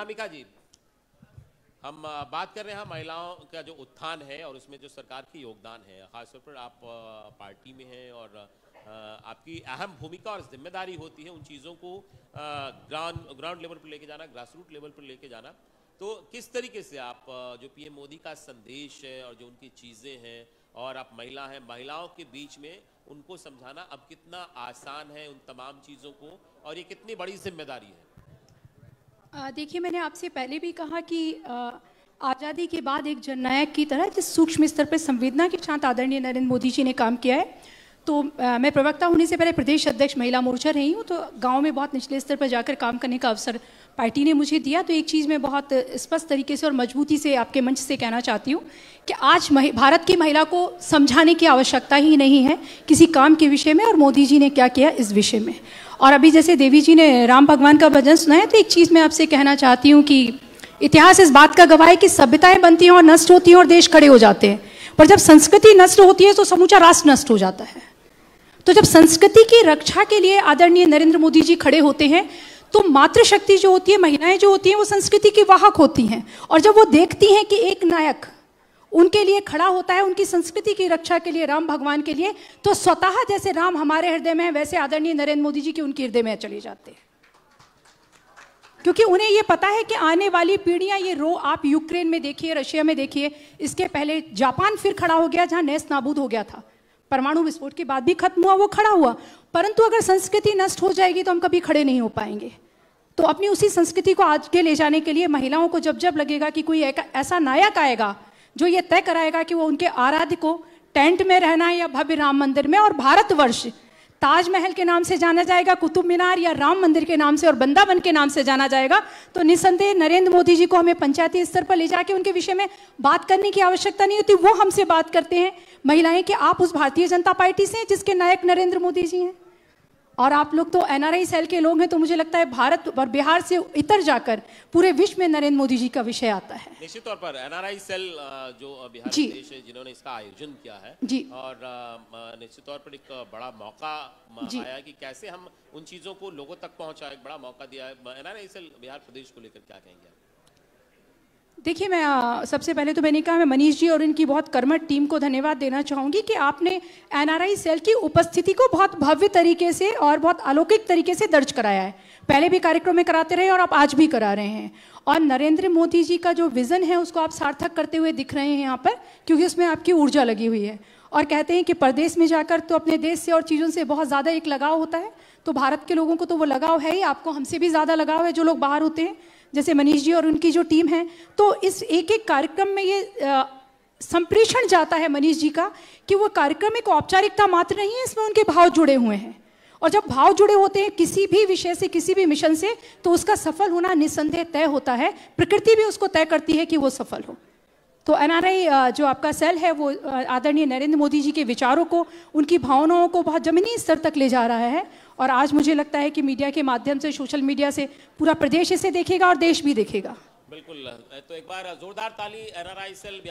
अनामिका जी हम बात कर रहे हैं महिलाओं का जो उत्थान है और उसमें जो सरकार की योगदान है खासतौर पर आप पार्टी में हैं और आपकी अहम भूमिका और जिम्मेदारी होती है उन चीज़ों को ग्राउंड ग्राउंड लेवल पर लेके जाना ग्रास रूट लेवल पर लेके जाना तो किस तरीके से आप जो पीएम मोदी का संदेश है और जो उनकी चीज़ें हैं और आप महिला हैं महिलाओं के बीच में उनको समझाना अब कितना आसान है उन तमाम चीज़ों को और ये कितनी बड़ी जिम्मेदारी है देखिए मैंने आपसे पहले भी कहा कि आज़ादी के बाद एक जननायक की तरह जिस सूक्ष्म स्तर पर संवेदना के साथ आदरणीय नरेंद्र मोदी जी ने काम किया है तो आ, मैं प्रवक्ता होने से पहले प्रदेश अध्यक्ष महिला मोर्चा रही हूँ तो गाँव में बहुत निचले स्तर पर जाकर काम करने का अवसर पार्टी ने मुझे दिया तो एक चीज़ मैं बहुत स्पष्ट तरीके से और मजबूती से आपके मंच से कहना चाहती हूँ कि आज भारत की महिला को समझाने की आवश्यकता ही नहीं है किसी काम के विषय में और मोदी जी ने क्या किया इस विषय में और अभी जैसे देवी जी ने राम भगवान का भजन सुनाया तो एक चीज़ मैं आपसे कहना चाहती हूँ कि इतिहास इस बात का गवाह है कि सभ्यताएं बनती हैं और नष्ट होती हैं और देश खड़े हो जाते हैं पर जब संस्कृति नष्ट होती है तो समूचा राष्ट्र नष्ट हो जाता है तो जब संस्कृति की रक्षा के लिए आदरणीय नरेंद्र मोदी जी खड़े होते हैं तो मातृशक्ति जो होती है महिलाएं जो होती हैं वो संस्कृति की वाहक होती हैं और जब वो देखती हैं कि एक नायक उनके लिए खड़ा होता है उनकी संस्कृति की रक्षा के लिए राम भगवान के लिए तो स्वतः जैसे राम हमारे हृदय में है वैसे आदरणीय नरेंद्र मोदी जी की उनके हृदय में चले जाते हैं क्योंकि उन्हें ये पता है कि आने वाली पीढ़ियां ये रो आप यूक्रेन में देखिए रशिया में देखिए इसके पहले जापान फिर खड़ा हो गया जहां नेस नाबूद हो गया था परमाणु विस्फोट के बाद भी खत्म हुआ वो खड़ा हुआ परंतु अगर संस्कृति नष्ट हो जाएगी तो हम कभी खड़े नहीं हो पाएंगे तो अपनी उसी संस्कृति को आज के ले जाने के लिए महिलाओं को जब जब लगेगा कि कोई ऐसा नायक आएगा जो ये तय कराएगा कि वो उनके आराध्य को टेंट में रहना है या भव्य राम मंदिर में और भारतवर्ष ताजमहल के नाम से जाना जाएगा कुतुब मीनार या राम मंदिर के नाम से और बंदाबन के नाम से जाना जाएगा तो निसंदेह नरेंद्र मोदी जी को हमें पंचायती स्तर पर ले जाके उनके विषय में बात करने की आवश्यकता नहीं होती वो हमसे बात करते हैं महिलाएं कि आप उस भारतीय जनता पार्टी से हैं जिसके नायक नरेंद्र मोदी जी हैं और आप लोग तो एनआरआई सेल के लोग हैं तो मुझे लगता है भारत और बिहार से इतर जाकर पूरे विश्व में नरेंद्र मोदी जी का विषय आता है निश्चित तौर पर एनआरआई सेल जो बिहार देश है जिन्होंने इसका आयोजन किया है जी और निश्चित तौर पर एक बड़ा मौका आया कि कैसे हम उन चीजों को लोगों तक पहुंचा बड़ा मौका दिया है एनआरआई सेल बिहार प्रदेश को लेकर क्या कहेंगे आप देखिए मैं सबसे पहले तो मैंने कहा मैं मनीष जी और इनकी बहुत कर्मठ टीम को धन्यवाद देना चाहूँगी कि आपने एनआरआई सेल की उपस्थिति को बहुत भव्य तरीके से और बहुत अलौकिक तरीके से दर्ज कराया है पहले भी कार्यक्रम में कराते रहे और आप आज भी करा रहे हैं और नरेंद्र मोदी जी का जो विज़न है उसको आप सार्थक करते हुए दिख रहे हैं यहाँ पर क्योंकि उसमें आपकी ऊर्जा लगी हुई है और कहते हैं कि परदेश में जाकर तो अपने देश से और चीज़ों से बहुत ज़्यादा एक लगाव होता है तो भारत के लोगों को तो वो लगाव है ही आपको हमसे भी ज़्यादा लगाव है जो लोग बाहर होते हैं जैसे मनीष जी और उनकी जो टीम है तो इस एक एक कार्यक्रम में ये संप्रेषण जाता है मनीष जी का कि वो कार्यक्रम एक औपचारिकता मात्र नहीं है इसमें उनके भाव जुड़े हुए हैं और जब भाव जुड़े होते हैं किसी भी विषय से किसी भी मिशन से तो उसका सफल होना निसंदेह तय होता है प्रकृति भी उसको तय करती है कि वो सफल हो तो एनआरआई जो आपका सेल है वो आदरणीय नरेंद्र मोदी जी के विचारों को उनकी भावनाओं को बहुत जमीनी स्तर तक ले जा रहा है और आज मुझे लगता है कि मीडिया के माध्यम से सोशल मीडिया से पूरा प्रदेश इसे देखेगा और देश भी देखेगा बिल्कुल तो एक बार जोरदार ताली एन सेल